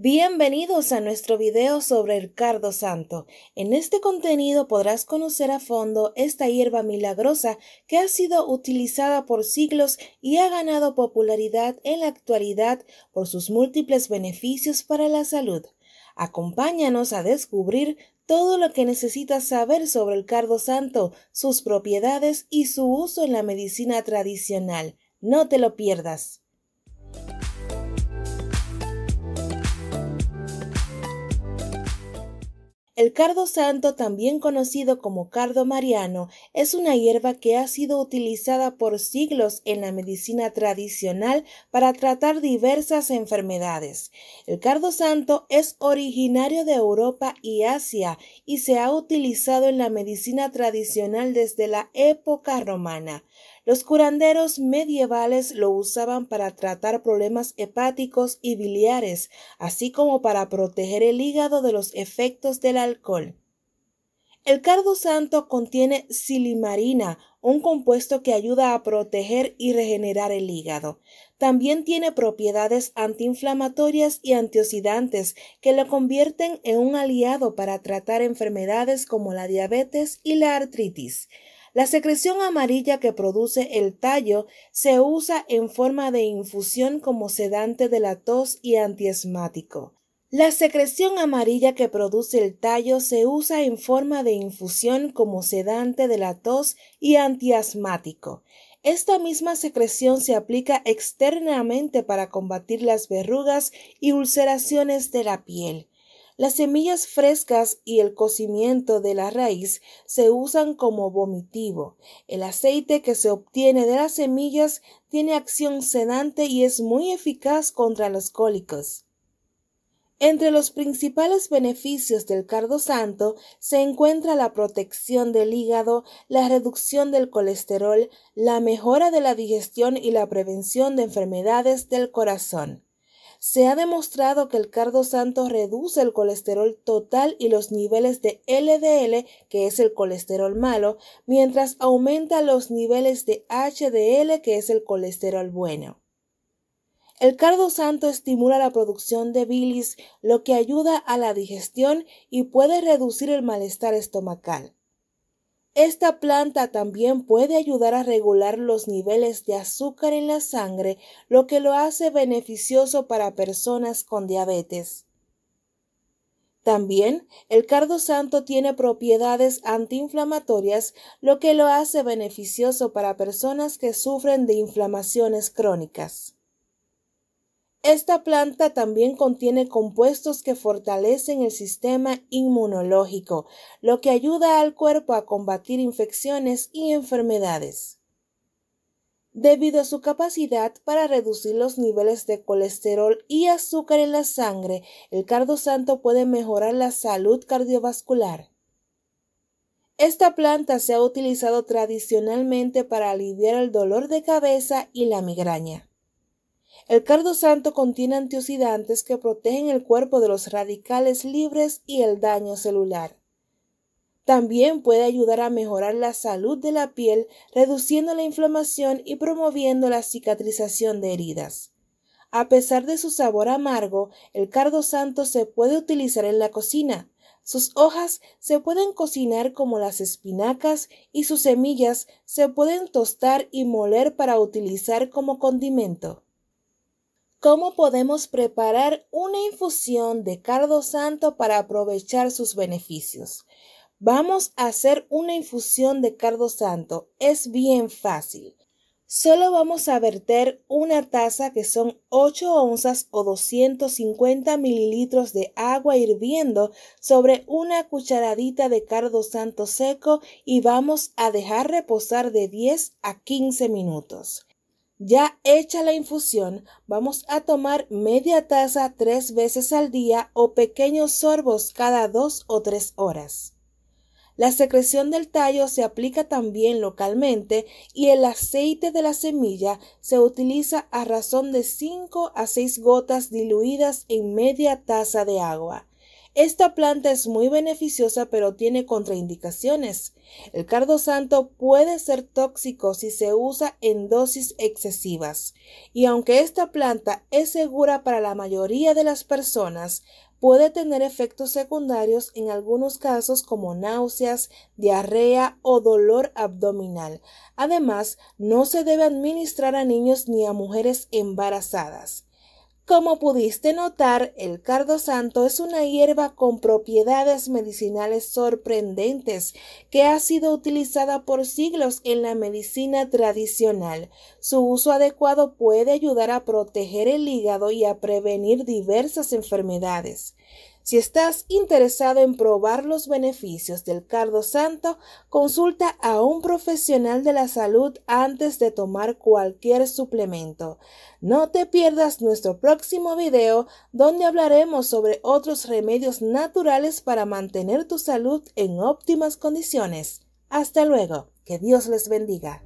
Bienvenidos a nuestro video sobre el cardo santo. En este contenido podrás conocer a fondo esta hierba milagrosa que ha sido utilizada por siglos y ha ganado popularidad en la actualidad por sus múltiples beneficios para la salud. Acompáñanos a descubrir todo lo que necesitas saber sobre el cardo santo, sus propiedades y su uso en la medicina tradicional. No te lo pierdas. El cardo santo, también conocido como cardo mariano, es una hierba que ha sido utilizada por siglos en la medicina tradicional para tratar diversas enfermedades. El cardo santo es originario de Europa y Asia y se ha utilizado en la medicina tradicional desde la época romana. Los curanderos medievales lo usaban para tratar problemas hepáticos y biliares, así como para proteger el hígado de los efectos del alcohol. El cardo santo contiene silimarina, un compuesto que ayuda a proteger y regenerar el hígado. También tiene propiedades antiinflamatorias y antioxidantes que lo convierten en un aliado para tratar enfermedades como la diabetes y la artritis. La secreción amarilla que produce el tallo se usa en forma de infusión como sedante de la tos y antiesmático. La secreción amarilla que produce el tallo se usa en forma de infusión como sedante de la tos y antiasmático. Esta misma secreción se aplica externamente para combatir las verrugas y ulceraciones de la piel. Las semillas frescas y el cocimiento de la raíz se usan como vomitivo. El aceite que se obtiene de las semillas tiene acción sedante y es muy eficaz contra los cólicos. Entre los principales beneficios del cardo santo se encuentra la protección del hígado, la reducción del colesterol, la mejora de la digestión y la prevención de enfermedades del corazón. Se ha demostrado que el cardo santo reduce el colesterol total y los niveles de LDL, que es el colesterol malo, mientras aumenta los niveles de HDL, que es el colesterol bueno. El cardo santo estimula la producción de bilis, lo que ayuda a la digestión y puede reducir el malestar estomacal. Esta planta también puede ayudar a regular los niveles de azúcar en la sangre, lo que lo hace beneficioso para personas con diabetes. También el cardo santo tiene propiedades antiinflamatorias, lo que lo hace beneficioso para personas que sufren de inflamaciones crónicas. Esta planta también contiene compuestos que fortalecen el sistema inmunológico, lo que ayuda al cuerpo a combatir infecciones y enfermedades. Debido a su capacidad para reducir los niveles de colesterol y azúcar en la sangre, el cardo santo puede mejorar la salud cardiovascular. Esta planta se ha utilizado tradicionalmente para aliviar el dolor de cabeza y la migraña. El cardo santo contiene antioxidantes que protegen el cuerpo de los radicales libres y el daño celular. También puede ayudar a mejorar la salud de la piel, reduciendo la inflamación y promoviendo la cicatrización de heridas. A pesar de su sabor amargo, el cardo santo se puede utilizar en la cocina. Sus hojas se pueden cocinar como las espinacas y sus semillas se pueden tostar y moler para utilizar como condimento. ¿Cómo podemos preparar una infusión de cardo santo para aprovechar sus beneficios? Vamos a hacer una infusión de cardo santo. Es bien fácil. Solo vamos a verter una taza que son 8 onzas o 250 mililitros de agua hirviendo sobre una cucharadita de cardo santo seco y vamos a dejar reposar de 10 a 15 minutos. Ya hecha la infusión, vamos a tomar media taza tres veces al día o pequeños sorbos cada dos o tres horas. La secreción del tallo se aplica también localmente y el aceite de la semilla se utiliza a razón de 5 a 6 gotas diluidas en media taza de agua. Esta planta es muy beneficiosa pero tiene contraindicaciones. El cardo santo puede ser tóxico si se usa en dosis excesivas y aunque esta planta es segura para la mayoría de las personas, puede tener efectos secundarios en algunos casos como náuseas, diarrea o dolor abdominal. Además, no se debe administrar a niños ni a mujeres embarazadas. Como pudiste notar, el cardo santo es una hierba con propiedades medicinales sorprendentes que ha sido utilizada por siglos en la medicina tradicional. Su uso adecuado puede ayudar a proteger el hígado y a prevenir diversas enfermedades. Si estás interesado en probar los beneficios del cardo santo, consulta a un profesional de la salud antes de tomar cualquier suplemento. No te pierdas nuestro próximo video donde hablaremos sobre otros remedios naturales para mantener tu salud en óptimas condiciones. Hasta luego. Que Dios les bendiga.